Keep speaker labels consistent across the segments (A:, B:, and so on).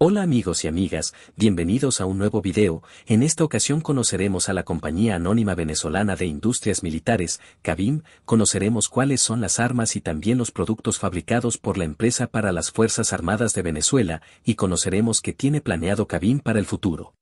A: Hola amigos y amigas, bienvenidos a un nuevo video, en esta ocasión conoceremos a la Compañía Anónima Venezolana de Industrias Militares, CABIM, conoceremos cuáles son las armas y también los productos fabricados por la empresa para las Fuerzas Armadas de Venezuela, y conoceremos qué tiene planeado CABIM para el futuro.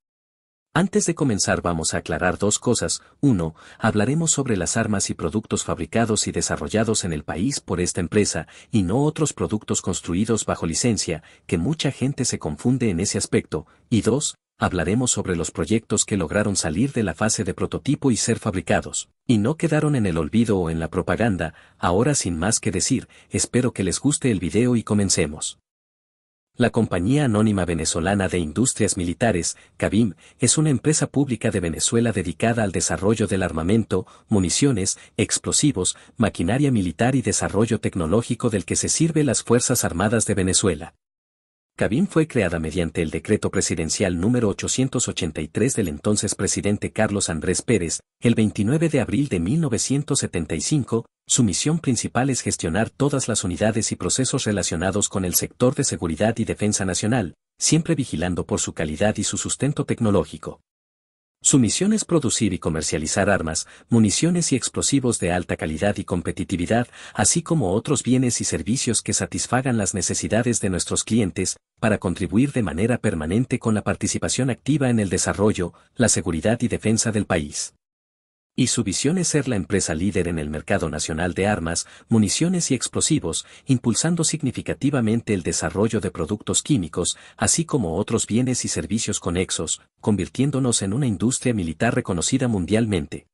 A: Antes de comenzar vamos a aclarar dos cosas. Uno, hablaremos sobre las armas y productos fabricados y desarrollados en el país por esta empresa y no otros productos construidos bajo licencia, que mucha gente se confunde en ese aspecto. Y dos, hablaremos sobre los proyectos que lograron salir de la fase de prototipo y ser fabricados, y no quedaron en el olvido o en la propaganda. Ahora sin más que decir, espero que les guste el video y comencemos. La Compañía Anónima Venezolana de Industrias Militares, CABIM, es una empresa pública de Venezuela dedicada al desarrollo del armamento, municiones, explosivos, maquinaria militar y desarrollo tecnológico del que se sirve las Fuerzas Armadas de Venezuela. CABIN fue creada mediante el decreto presidencial número 883 del entonces presidente Carlos Andrés Pérez, el 29 de abril de 1975. Su misión principal es gestionar todas las unidades y procesos relacionados con el sector de seguridad y defensa nacional, siempre vigilando por su calidad y su sustento tecnológico. Su misión es producir y comercializar armas, municiones y explosivos de alta calidad y competitividad, así como otros bienes y servicios que satisfagan las necesidades de nuestros clientes, para contribuir de manera permanente con la participación activa en el desarrollo, la seguridad y defensa del país y su visión es ser la empresa líder en el mercado nacional de armas, municiones y explosivos, impulsando significativamente el desarrollo de productos químicos, así como otros bienes y servicios conexos, convirtiéndonos en una industria militar
B: reconocida mundialmente.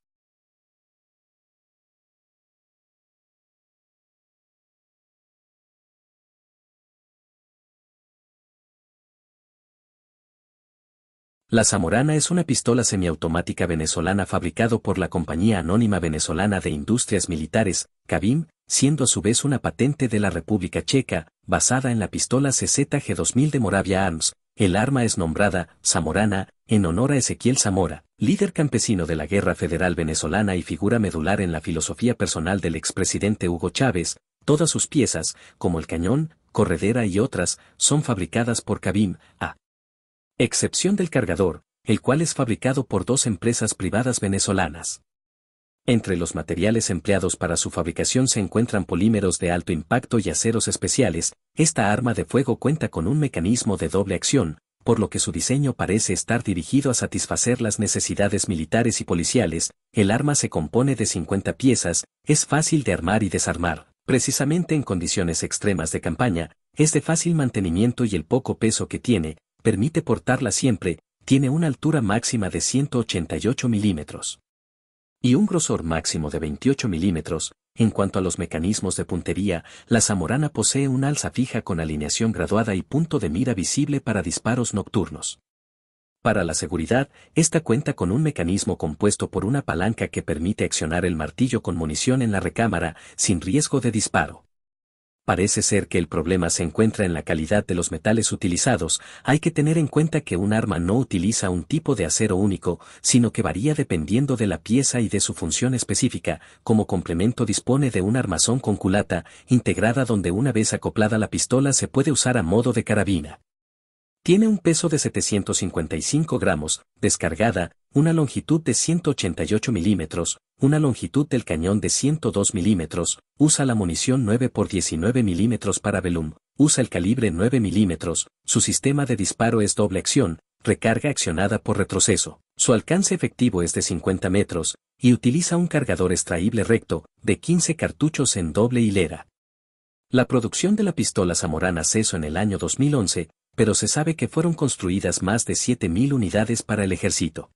B: La Zamorana es una pistola semiautomática
A: venezolana fabricado por la Compañía Anónima Venezolana de Industrias Militares, CABIM, siendo a su vez una patente de la República Checa, basada en la pistola CZG-2000 de Moravia Arms. El arma es nombrada Zamorana en honor a Ezequiel Zamora, líder campesino de la Guerra Federal Venezolana y figura medular en la filosofía personal del expresidente Hugo Chávez. Todas sus piezas, como el cañón, corredera y otras, son fabricadas por Cabim, A. Excepción del cargador, el cual es fabricado por dos empresas privadas venezolanas. Entre los materiales empleados para su fabricación se encuentran polímeros de alto impacto y aceros especiales, esta arma de fuego cuenta con un mecanismo de doble acción, por lo que su diseño parece estar dirigido a satisfacer las necesidades militares y policiales, el arma se compone de 50 piezas, es fácil de armar y desarmar, precisamente en condiciones extremas de campaña, es de fácil mantenimiento y el poco peso que tiene, permite portarla siempre, tiene una altura máxima de 188 milímetros y un grosor máximo de 28 milímetros. En cuanto a los mecanismos de puntería, la Zamorana posee un alza fija con alineación graduada y punto de mira visible para disparos nocturnos. Para la seguridad, esta cuenta con un mecanismo compuesto por una palanca que permite accionar el martillo con munición en la recámara, sin riesgo de disparo. Parece ser que el problema se encuentra en la calidad de los metales utilizados, hay que tener en cuenta que un arma no utiliza un tipo de acero único, sino que varía dependiendo de la pieza y de su función específica, como complemento dispone de un armazón con culata, integrada donde una vez acoplada la pistola se puede usar a modo de carabina. Tiene un peso de 755 gramos, descargada, una longitud de 188 milímetros, una longitud del cañón de 102 milímetros, usa la munición 9 x 19 milímetros para velum, usa el calibre 9 milímetros, su sistema de disparo es doble acción, recarga accionada por retroceso, su alcance efectivo es de 50 metros, y utiliza un cargador extraíble recto, de 15 cartuchos en doble hilera. La producción de la pistola zamorana Ceso en el año 2011, pero
B: se sabe que fueron construidas más de 7.000 unidades para el ejército.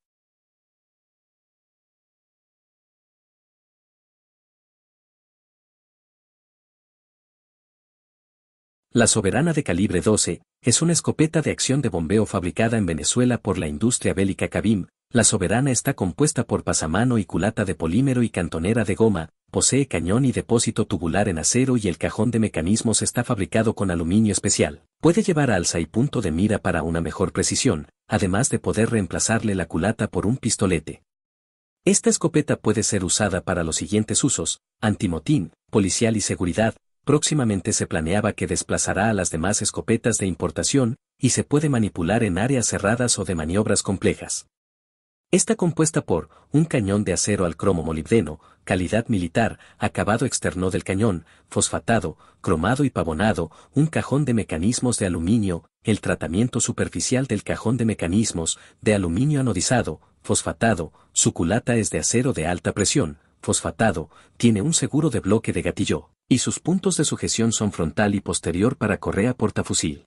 B: La Soberana de calibre 12 es una
A: escopeta de acción de bombeo fabricada en Venezuela por la industria bélica Cabim. La Soberana está compuesta por pasamano y culata de polímero y cantonera de goma, posee cañón y depósito tubular en acero y el cajón de mecanismos está fabricado con aluminio especial. Puede llevar alza y punto de mira para una mejor precisión, además de poder reemplazarle la culata por un pistolete. Esta escopeta puede ser usada para los siguientes usos, antimotín, policial y seguridad, próximamente se planeaba que desplazará a las demás escopetas de importación, y se puede manipular en áreas cerradas o de maniobras complejas. Está compuesta por un cañón de acero al cromo molibdeno, calidad militar, acabado externo del cañón, fosfatado, cromado y pavonado, un cajón de mecanismos de aluminio, el tratamiento superficial del cajón de mecanismos, de aluminio anodizado, fosfatado, su culata es de acero de alta presión, fosfatado, tiene un seguro de bloque de gatillo, y sus puntos de sujeción son frontal y posterior para correa portafusil.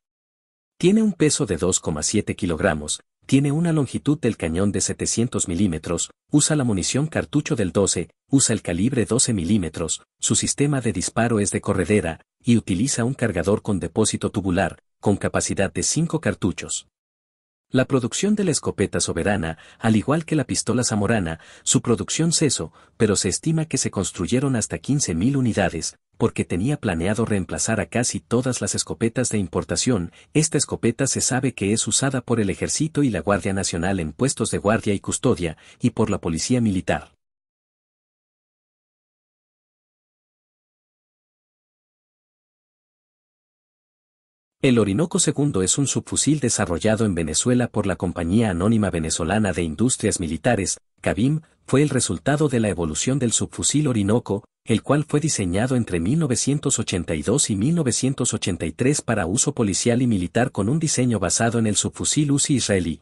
A: Tiene un peso de 2,7 kilogramos, tiene una longitud del cañón de 700 milímetros, usa la munición cartucho del 12, usa el calibre 12 milímetros, su sistema de disparo es de corredera, y utiliza un cargador con depósito tubular, con capacidad de 5 cartuchos. La producción de la escopeta soberana, al igual que la pistola zamorana, su producción cesó, pero se estima que se construyeron hasta 15.000 unidades, porque tenía planeado reemplazar a casi todas las escopetas de importación, esta escopeta se sabe que es usada por el Ejército y la Guardia Nacional en puestos de guardia y custodia, y por
B: la Policía Militar. El Orinoco II es un
A: subfusil desarrollado en Venezuela por la Compañía Anónima Venezolana de Industrias Militares, CABIM, fue el resultado de la evolución del subfusil Orinoco, el cual fue diseñado entre 1982 y 1983 para uso policial y militar con un diseño basado en el subfusil UCI israelí.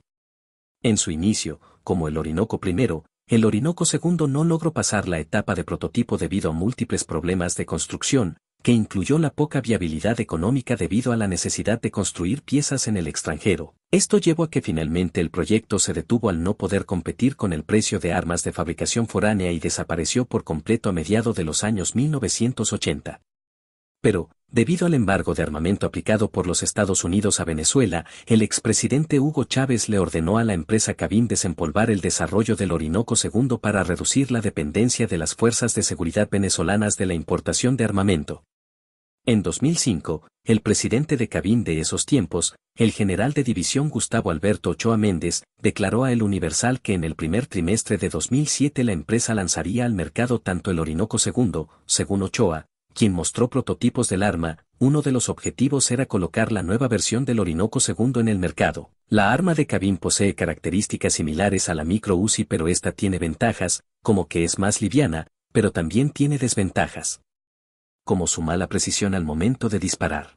A: En su inicio, como el Orinoco I, el Orinoco II no logró pasar la etapa de prototipo debido a múltiples problemas de construcción, que incluyó la poca viabilidad económica debido a la necesidad de construir piezas en el extranjero. Esto llevó a que finalmente el proyecto se detuvo al no poder competir con el precio de armas de fabricación foránea y desapareció por completo a mediados de los años 1980. Pero, debido al embargo de armamento aplicado por los Estados Unidos a Venezuela, el expresidente Hugo Chávez le ordenó a la empresa Cabin desempolvar el desarrollo del Orinoco II para reducir la dependencia de las fuerzas de seguridad venezolanas de la importación de armamento. En 2005, el presidente de Cabin de esos tiempos, el general de división Gustavo Alberto Ochoa Méndez, declaró a El Universal que en el primer trimestre de 2007 la empresa lanzaría al mercado tanto el Orinoco II, según Ochoa, quien mostró prototipos del arma, uno de los objetivos era colocar la nueva versión del Orinoco II en el mercado. La arma de Cabin posee características similares a la micro Uzi pero esta tiene ventajas, como que es más liviana, pero también tiene desventajas. Como su mala precisión al momento de disparar.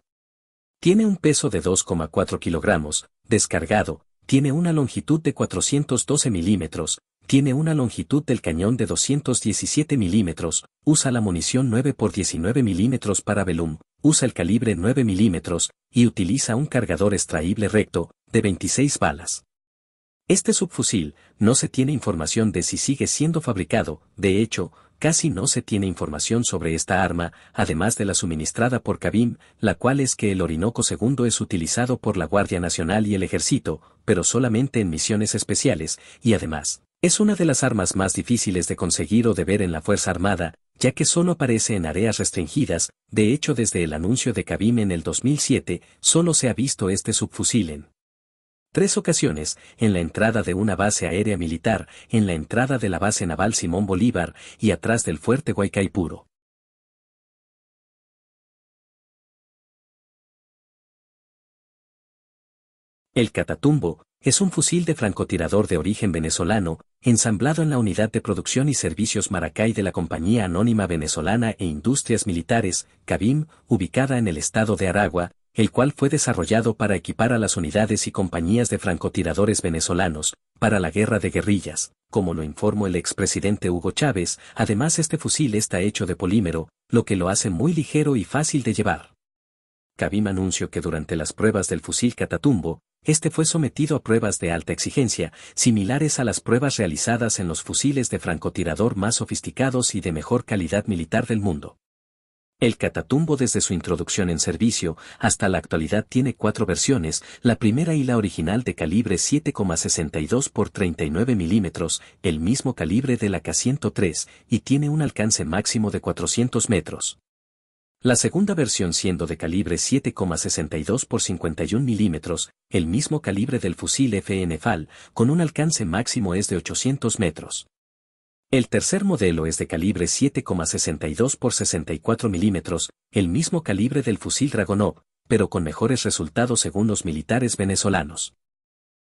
A: Tiene un peso de 2,4 kilogramos, descargado, tiene una longitud de 412 milímetros, tiene una longitud del cañón de 217 milímetros, usa la munición 9 x 19 milímetros para velum, usa el calibre 9 milímetros, y utiliza un cargador extraíble recto, de 26 balas. Este subfusil, no se tiene información de si sigue siendo fabricado, de hecho, casi no se tiene información sobre esta arma, además de la suministrada por Cabim, la cual es que el Orinoco II es utilizado por la Guardia Nacional y el Ejército, pero solamente en misiones especiales, y además, es una de las armas más difíciles de conseguir o de ver en la Fuerza Armada, ya que solo aparece en áreas restringidas, de hecho desde el anuncio de Kabim en el 2007, solo se ha visto este subfusil en tres ocasiones, en la entrada de una base aérea militar, en la entrada
B: de la base naval Simón Bolívar y atrás del fuerte Guaycaipuro. El Catatumbo es un fusil de francotirador de origen venezolano, ensamblado en
A: la unidad de producción y servicios Maracay de la Compañía Anónima Venezolana e Industrias Militares, CABIM, ubicada en el estado de Aragua, el cual fue desarrollado para equipar a las unidades y compañías de francotiradores venezolanos, para la guerra de guerrillas. Como lo informó el expresidente Hugo Chávez, además este fusil está hecho de polímero, lo que lo hace muy ligero y fácil de llevar. Cabim anunció que durante las pruebas del fusil Catatumbo, este fue sometido a pruebas de alta exigencia, similares a las pruebas realizadas en los fusiles de francotirador más sofisticados y de mejor calidad militar del mundo. El Catatumbo desde su introducción en servicio hasta la actualidad tiene cuatro versiones, la primera y la original de calibre 7,62 x 39 milímetros, el mismo calibre de la K-103, y tiene un alcance máximo de 400 metros. La segunda versión siendo de calibre 7,62 por 51 milímetros, el mismo calibre del fusil FN-FAL, con un alcance máximo es de 800 metros. El tercer modelo es de calibre 7,62 por 64 milímetros, el mismo calibre del fusil Dragonov, pero con mejores resultados según los militares venezolanos.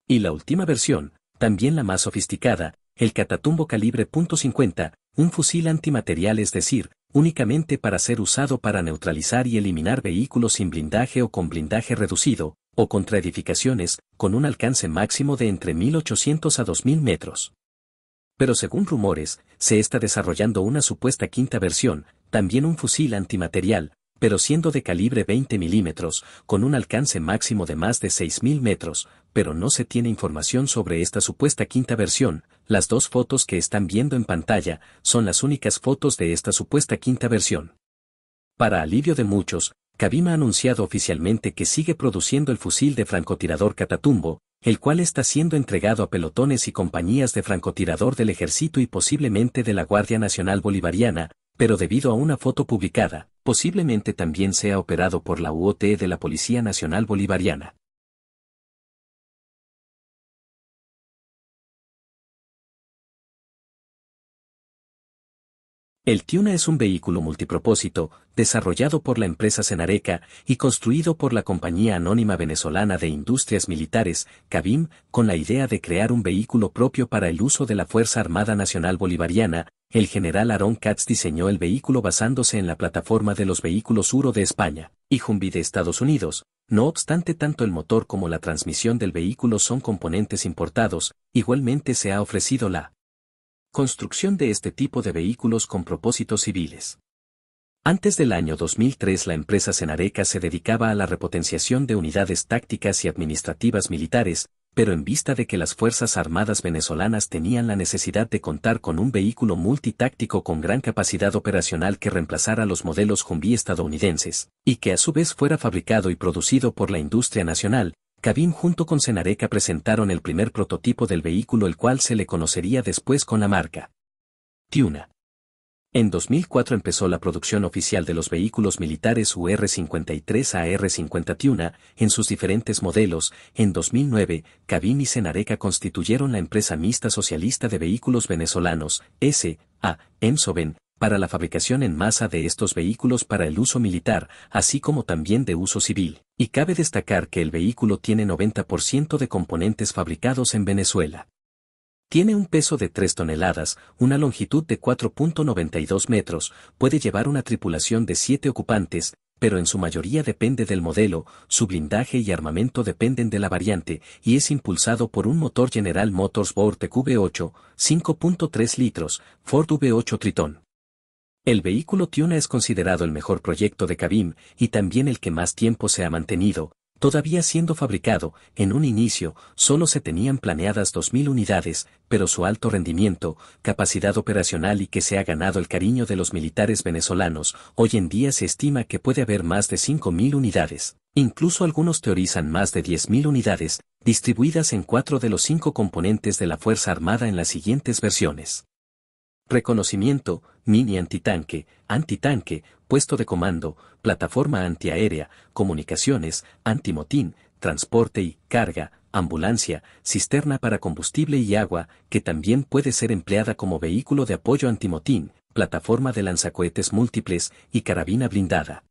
A: Y la última versión, también la más sofisticada, el catatumbo calibre .50, un fusil antimaterial es decir, únicamente para ser usado para neutralizar y eliminar vehículos sin blindaje o con blindaje reducido, o contra edificaciones, con un alcance máximo de entre 1800 a 2000 metros. Pero según rumores, se está desarrollando una supuesta quinta versión, también un fusil antimaterial, pero siendo de calibre 20 milímetros, con un alcance máximo de más de 6.000 metros, pero no se tiene información sobre esta supuesta quinta versión, las dos fotos que están viendo en pantalla son las únicas fotos de esta supuesta quinta versión. Para alivio de muchos, Kabima ha anunciado oficialmente que sigue produciendo el fusil de francotirador Catatumbo, el cual está siendo entregado a pelotones y compañías de francotirador del ejército y posiblemente de la Guardia Nacional Bolivariana, pero debido a una foto publicada,
B: posiblemente también sea operado por la UOT de la Policía Nacional Bolivariana. El Tiuna es un vehículo multipropósito,
A: desarrollado por la empresa Cenareca y construido por la Compañía Anónima Venezolana de Industrias Militares, CABIM, con la idea de crear un vehículo propio para el uso de la Fuerza Armada Nacional Bolivariana, el general Aaron Katz diseñó el vehículo basándose en la plataforma de los vehículos Uro de España y Humvee de Estados Unidos, no obstante tanto el motor como la transmisión del vehículo son componentes importados, igualmente se ha ofrecido la construcción de este tipo de vehículos con propósitos civiles. Antes del año 2003 la empresa Senareca se dedicaba a la repotenciación de unidades tácticas y administrativas militares, pero en vista de que las Fuerzas Armadas venezolanas tenían la necesidad de contar con un vehículo multitáctico con gran capacidad operacional que reemplazara los modelos Humvee estadounidenses, y que a su vez fuera fabricado y producido por la industria nacional, Cabin junto con Senareca presentaron el primer prototipo del vehículo el cual se le conocería después con la marca Tiuna. En 2004 empezó la producción oficial de los vehículos militares UR-53 a r 51 en sus diferentes modelos. En 2009, Cabin y Cenareca constituyeron la empresa mixta socialista de vehículos venezolanos, S.A. Emsoven, para la fabricación en masa de estos vehículos para el uso militar, así como también de uso civil. Y cabe destacar que el vehículo tiene 90% de componentes fabricados en Venezuela. Tiene un peso de 3 toneladas, una longitud de 4.92 metros, puede llevar una tripulación de 7 ocupantes, pero en su mayoría depende del modelo, su blindaje y armamento dependen de la variante, y es impulsado por un motor General Motors Vortec V8, 5.3 litros, Ford V8 Triton. El vehículo Tiona es considerado el mejor proyecto de Cabim y también el que más tiempo se ha mantenido, Todavía siendo fabricado, en un inicio, solo se tenían planeadas 2.000 unidades, pero su alto rendimiento, capacidad operacional y que se ha ganado el cariño de los militares venezolanos, hoy en día se estima que puede haber más de 5.000 unidades, incluso algunos teorizan más de 10.000 unidades, distribuidas en cuatro de los cinco componentes de la Fuerza Armada en las siguientes versiones reconocimiento, mini antitanque, antitanque, puesto de comando, plataforma antiaérea, comunicaciones, antimotín, transporte y carga, ambulancia, cisterna para combustible y agua, que también puede ser empleada
B: como vehículo de apoyo antimotín, plataforma de lanzacohetes múltiples y carabina blindada.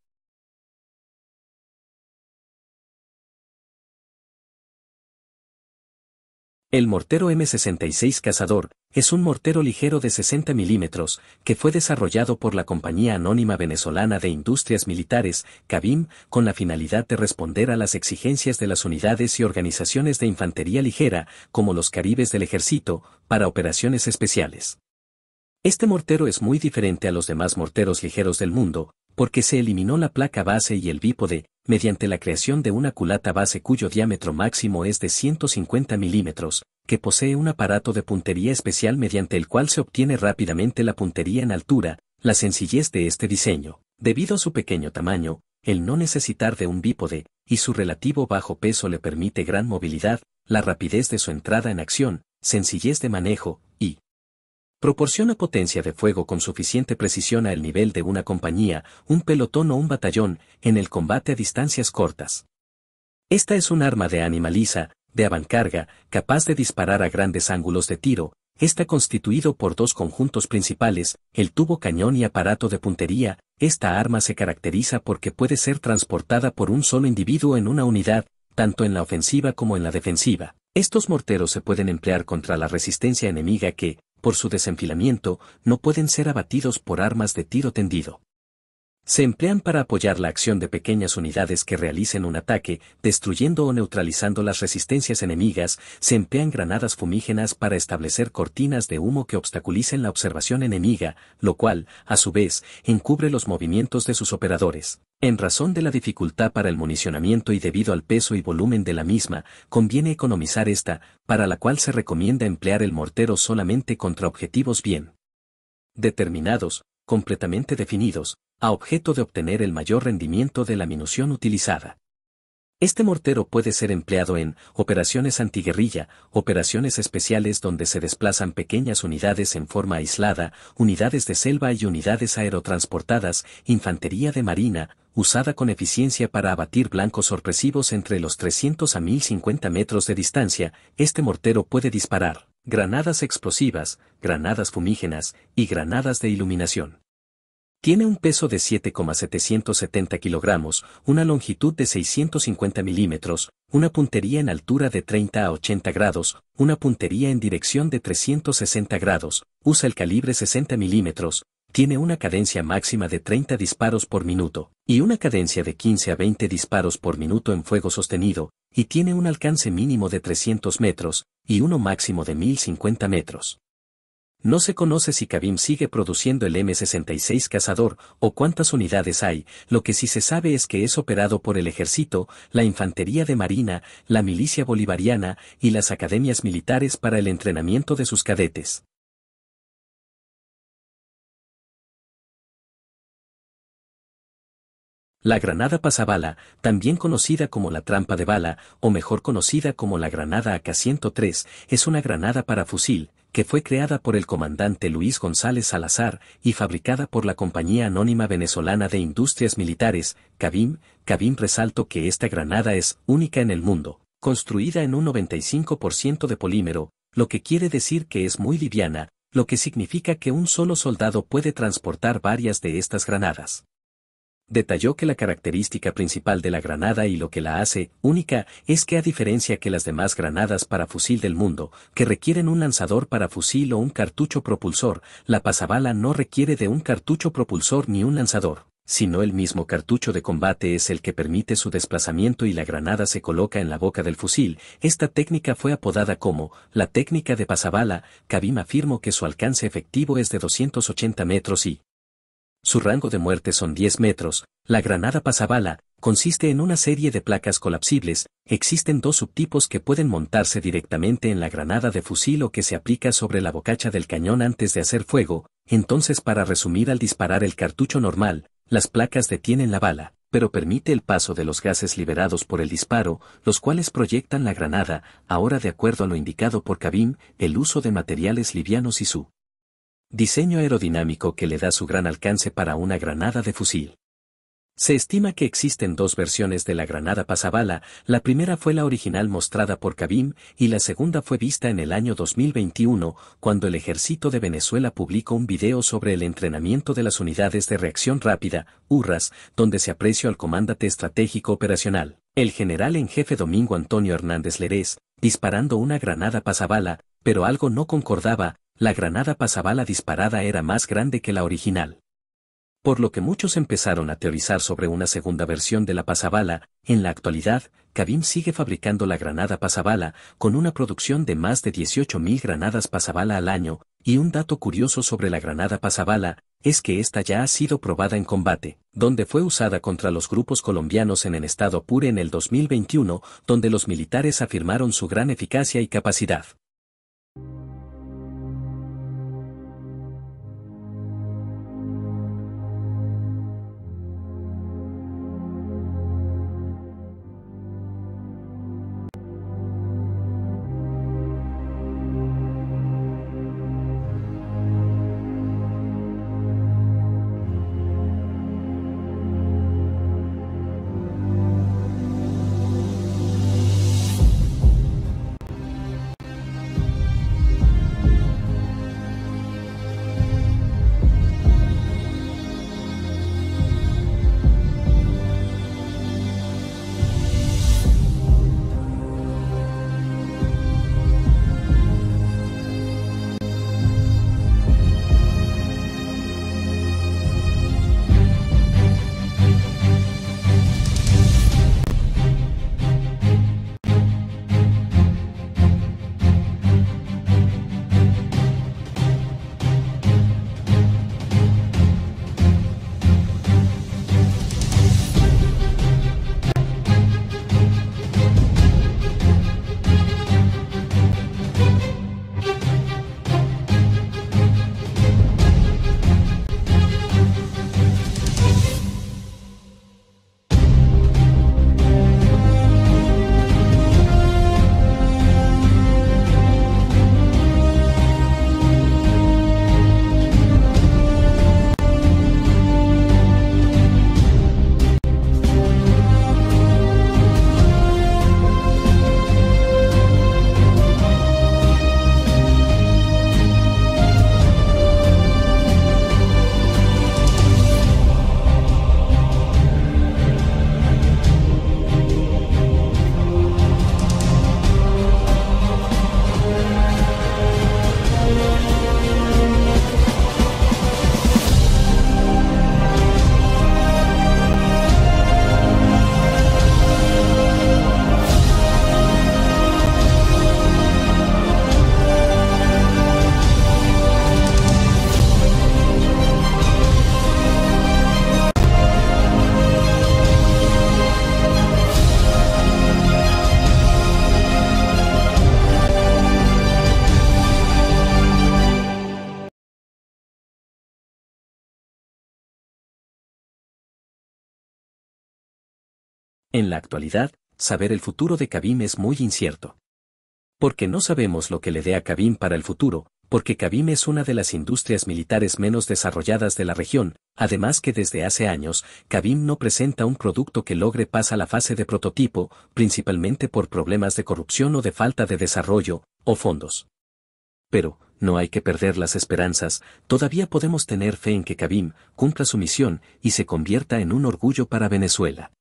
B: El mortero M66 Cazador es un mortero
A: ligero de 60 milímetros que fue desarrollado por la Compañía Anónima Venezolana de Industrias Militares, CABIM, con la finalidad de responder a las exigencias de las unidades y organizaciones de infantería ligera, como los Caribes del Ejército, para operaciones especiales. Este mortero es muy diferente a los demás morteros ligeros del mundo, porque se eliminó la placa base y el bípode, mediante la creación de una culata base cuyo diámetro máximo es de 150 milímetros, que posee un aparato de puntería especial mediante el cual se obtiene rápidamente la puntería en altura, la sencillez de este diseño, debido a su pequeño tamaño, el no necesitar de un bípode, y su relativo bajo peso le permite gran movilidad, la rapidez de su entrada en acción, sencillez de manejo, y, Proporciona potencia de fuego con suficiente precisión al nivel de una compañía, un pelotón o un batallón, en el combate a distancias cortas. Esta es un arma de animaliza, de avancarga, capaz de disparar a grandes ángulos de tiro, está constituido por dos conjuntos principales, el tubo cañón y aparato de puntería, esta arma se caracteriza porque puede ser transportada por un solo individuo en una unidad, tanto en la ofensiva como en la defensiva. Estos morteros se pueden emplear contra la resistencia enemiga que, por su desenfilamiento, no pueden ser abatidos por armas de tiro tendido. Se emplean para apoyar la acción de pequeñas unidades que realicen un ataque, destruyendo o neutralizando las resistencias enemigas, se emplean granadas fumígenas para establecer cortinas de humo que obstaculicen la observación enemiga, lo cual, a su vez, encubre los movimientos de sus operadores. En razón de la dificultad para el municionamiento y debido al peso y volumen de la misma, conviene economizar esta, para la cual se recomienda emplear el mortero solamente contra objetivos bien determinados, completamente definidos, a objeto de obtener el mayor rendimiento de la minución utilizada. Este mortero puede ser empleado en operaciones antiguerrilla, operaciones especiales donde se desplazan pequeñas unidades en forma aislada, unidades de selva y unidades aerotransportadas, infantería de marina, usada con eficiencia para abatir blancos sorpresivos entre los 300 a 1050 metros de distancia, este mortero puede disparar granadas explosivas, granadas fumígenas y granadas de iluminación. Tiene un peso de 7,770 kilogramos, una longitud de 650 milímetros, una puntería en altura de 30 a 80 grados, una puntería en dirección de 360 grados, usa el calibre 60 milímetros, tiene una cadencia máxima de 30 disparos por minuto, y una cadencia de 15 a 20 disparos por minuto en fuego sostenido, y tiene un alcance mínimo de 300 metros, y uno máximo de 1050 metros. No se conoce si Kabim sigue produciendo el M66 cazador o cuántas unidades hay, lo que sí se sabe es que es operado por el ejército, la infantería de marina, la milicia
B: bolivariana y las academias militares para el entrenamiento de sus cadetes. La granada pasabala, también conocida como la trampa de bala, o mejor conocida
A: como la granada AK-103, es una granada para fusil, que fue creada por el comandante Luis González Salazar y fabricada por la Compañía Anónima Venezolana de Industrias Militares, CABIM. CABIM resalto que esta granada es única en el mundo, construida en un 95% de polímero, lo que quiere decir que es muy liviana, lo que significa que un solo soldado puede transportar varias de estas granadas detalló que la característica principal de la granada y lo que la hace única es que a diferencia que las demás granadas para fusil del mundo, que requieren un lanzador para fusil o un cartucho propulsor, la pasabala no requiere de un cartucho propulsor ni un lanzador, sino el mismo cartucho de combate es el que permite su desplazamiento y la granada se coloca en la boca del fusil. Esta técnica fue apodada como la técnica de pasabala. Kabim afirmó que su alcance efectivo es de 280 metros y su rango de muerte son 10 metros. La granada pasabala consiste en una serie de placas colapsibles. Existen dos subtipos que pueden montarse directamente en la granada de fusil o que se aplica sobre la bocacha del cañón antes de hacer fuego. Entonces, para resumir, al disparar el cartucho normal, las placas detienen la bala, pero permite el paso de los gases liberados por el disparo, los cuales proyectan la granada, ahora de acuerdo a lo indicado por Kabim, el uso de materiales livianos y su Diseño aerodinámico que le da su gran alcance para una granada de fusil. Se estima que existen dos versiones de la granada pasabala, la primera fue la original mostrada por Kabim y la segunda fue vista en el año 2021, cuando el ejército de Venezuela publicó un video sobre el entrenamiento de las unidades de reacción rápida, URRAS, donde se apreció al comandante estratégico operacional, el general en jefe Domingo Antonio Hernández Lerés, disparando una granada pasabala, pero algo no concordaba, la granada pasabala disparada era más grande que la original. Por lo que muchos empezaron a teorizar sobre una segunda versión de la pasabala, en la actualidad, Kabim sigue fabricando la granada pasabala, con una producción de más de 18.000 granadas pasabala al año, y un dato curioso sobre la granada pasabala, es que esta ya ha sido probada en combate, donde fue usada contra los grupos colombianos en el estado PURE en el 2021, donde los militares afirmaron su gran eficacia y capacidad.
B: En la actualidad, saber el futuro de Kabim es muy incierto.
A: Porque no sabemos lo que le dé a Kabim para el futuro, porque Kabim es una de las industrias militares menos desarrolladas de la región, además que desde hace años, Kabim no presenta un producto que logre pasar la fase de prototipo, principalmente por problemas de corrupción o de falta de desarrollo, o fondos. Pero, no hay que perder las esperanzas, todavía podemos tener fe en que Kabim cumpla su misión y se convierta en un orgullo para Venezuela.